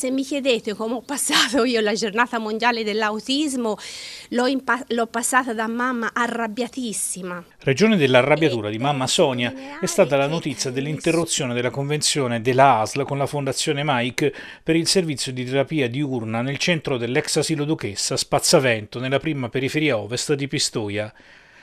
Se mi chiedete come ho passato io la giornata mondiale dell'autismo, l'ho, l'ho passata da mamma arrabbiatissima. Regione dell'arrabbiatura di mamma Sonia è stata la notizia dell'interruzione della convenzione della ASL con la Fondazione Mike per il servizio di terapia diurna nel centro dell'ex asilo duchessa Spazzavento, nella prima periferia ovest di Pistoia.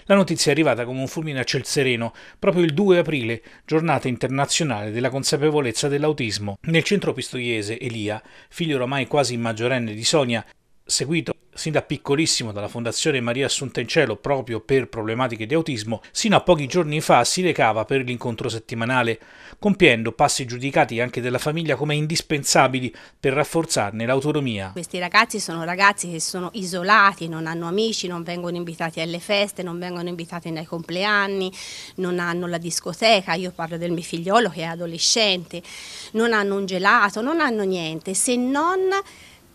La notizia è arrivata come un fulmine a ciel sereno, proprio il 2 aprile, giornata internazionale della consapevolezza dell'autismo. Nel centro pistoiese Elia, figlio oramai quasi maggiorenne di Sonia, seguito sin da piccolissimo dalla Fondazione Maria Assunta in Cielo proprio per problematiche di autismo, sino a pochi giorni fa si recava per l'incontro settimanale, compiendo passi giudicati anche dalla famiglia come indispensabili per rafforzarne l'autonomia. Questi ragazzi sono ragazzi che sono isolati, non hanno amici, non vengono invitati alle feste, non vengono invitati nei compleanni, non hanno la discoteca, io parlo del mio figliolo che è adolescente, non hanno un gelato, non hanno niente, se non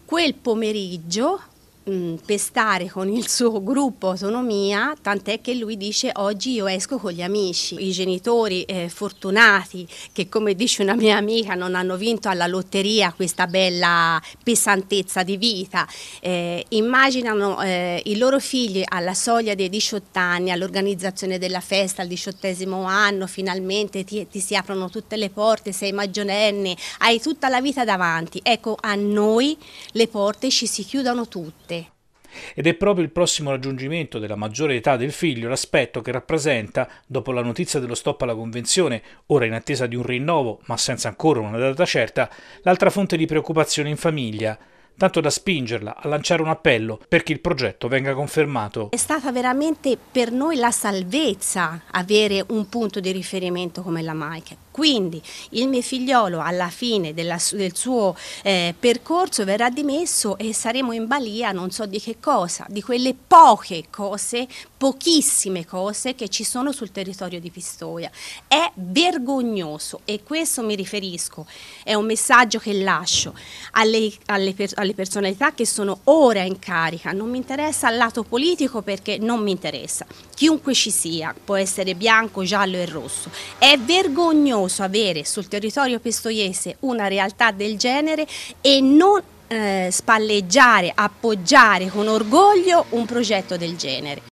quel pomeriggio mh, mm, pestare con il suo gruppo autonomia, tant'è che lui dice oggi io esco con gli amici, i genitori eh, fortunati che come dice una mia amica non hanno vinto alla lotteria questa bella pesantezza di vita, eh, immaginano eh, i loro figli alla soglia dei 18 anni, all'organizzazione della festa al diciottesimo anno, finalmente ti, ti si aprono tutte le porte, sei maggiorenne, hai tutta la vita davanti, ecco a noi le porte ci si chiudono tutte ed è proprio il prossimo raggiungimento della maggiore età del figlio l'aspetto che rappresenta, dopo la notizia dello stop alla Convenzione, ora in attesa di un rinnovo, ma senza ancora una data certa, l'altra fonte di preoccupazione in famiglia tanto da spingerla a lanciare un appello perché il progetto venga confermato. È stata veramente per noi la salvezza avere un punto di riferimento come la Mike, quindi il mio figliolo alla fine della, del suo eh, percorso verrà dimesso e saremo in balia non so di che cosa, di quelle poche cose, pochissime cose che ci sono sul territorio di Pistoia. È vergognoso e questo mi riferisco, è un messaggio che lascio alle, alle, alle personalità che sono ora in carica, non mi interessa il lato politico perché non mi interessa, chiunque ci sia, può essere bianco, giallo e rosso, è vergognoso vergognoso avere sul territorio pistoiese una realtà del genere e non eh, spalleggiare, appoggiare con orgoglio un progetto del genere.